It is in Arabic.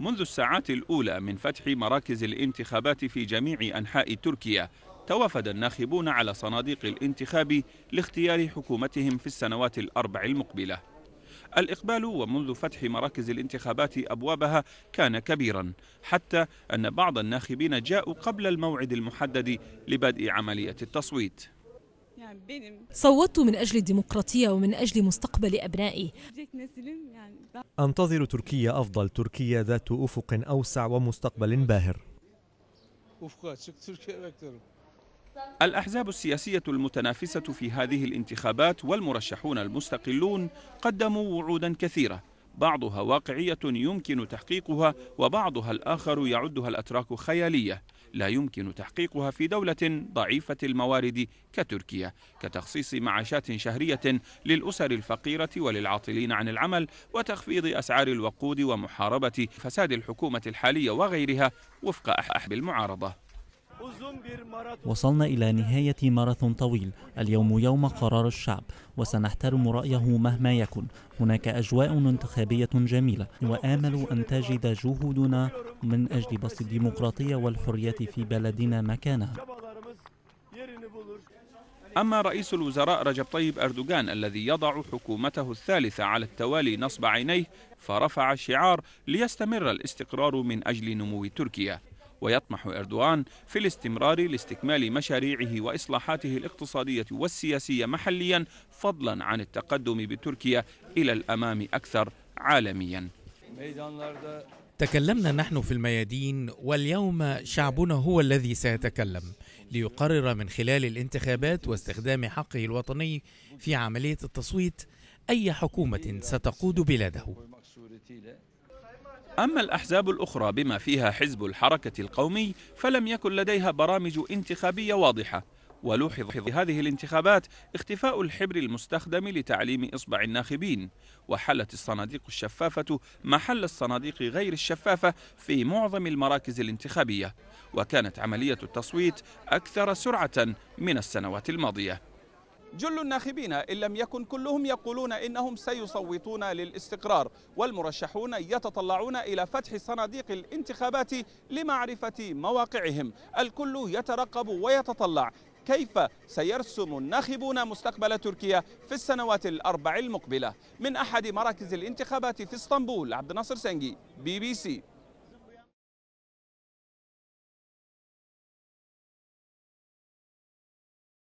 منذ الساعات الأولى من فتح مراكز الانتخابات في جميع أنحاء تركيا توافد الناخبون على صناديق الانتخاب لاختيار حكومتهم في السنوات الأربع المقبلة الإقبال ومنذ فتح مراكز الانتخابات أبوابها كان كبيرا حتى أن بعض الناخبين جاءوا قبل الموعد المحدد لبدء عملية التصويت يعني صوتت من أجل الديمقراطية ومن أجل مستقبل أبنائي يعني أنتظر تركيا أفضل تركيا ذات أفق أوسع ومستقبل باهر الأحزاب السياسية المتنافسة في هذه الانتخابات والمرشحون المستقلون قدموا وعودا كثيرة بعضها واقعية يمكن تحقيقها وبعضها الآخر يعدها الأتراك خيالية لا يمكن تحقيقها في دولة ضعيفة الموارد كتركيا كتخصيص معاشات شهرية للأسر الفقيرة وللعاطلين عن العمل وتخفيض أسعار الوقود ومحاربة فساد الحكومة الحالية وغيرها وفق أحب المعارضة وصلنا إلى نهاية ماراثون طويل اليوم يوم قرار الشعب وسنحترم رأيه مهما يكن هناك أجواء انتخابية جميلة وآمل أن تجد جهودنا من أجل بسط الديمقراطية والحرية في بلدنا مكانها أما رئيس الوزراء رجب طيب أردوغان الذي يضع حكومته الثالثة على التوالي نصب عينيه فرفع الشعار ليستمر الاستقرار من أجل نمو تركيا ويطمح إردوان في الاستمرار لاستكمال مشاريعه وإصلاحاته الاقتصادية والسياسية محليا فضلا عن التقدم بتركيا إلى الأمام أكثر عالميا تكلمنا نحن في الميادين واليوم شعبنا هو الذي سيتكلم ليقرر من خلال الانتخابات واستخدام حقه الوطني في عملية التصويت أي حكومة ستقود بلاده أما الأحزاب الأخرى بما فيها حزب الحركة القومي فلم يكن لديها برامج انتخابية واضحة ولوحظ في هذه الانتخابات اختفاء الحبر المستخدم لتعليم إصبع الناخبين وحلت الصناديق الشفافة محل الصناديق غير الشفافة في معظم المراكز الانتخابية وكانت عملية التصويت أكثر سرعة من السنوات الماضية جل الناخبين إن لم يكن كلهم يقولون إنهم سيصوتون للاستقرار والمرشحون يتطلعون إلى فتح صناديق الانتخابات لمعرفة مواقعهم الكل يترقب ويتطلع كيف سيرسم الناخبون مستقبل تركيا في السنوات الأربع المقبلة من أحد مراكز الانتخابات في اسطنبول عبد الناصر سنجي بي بي سي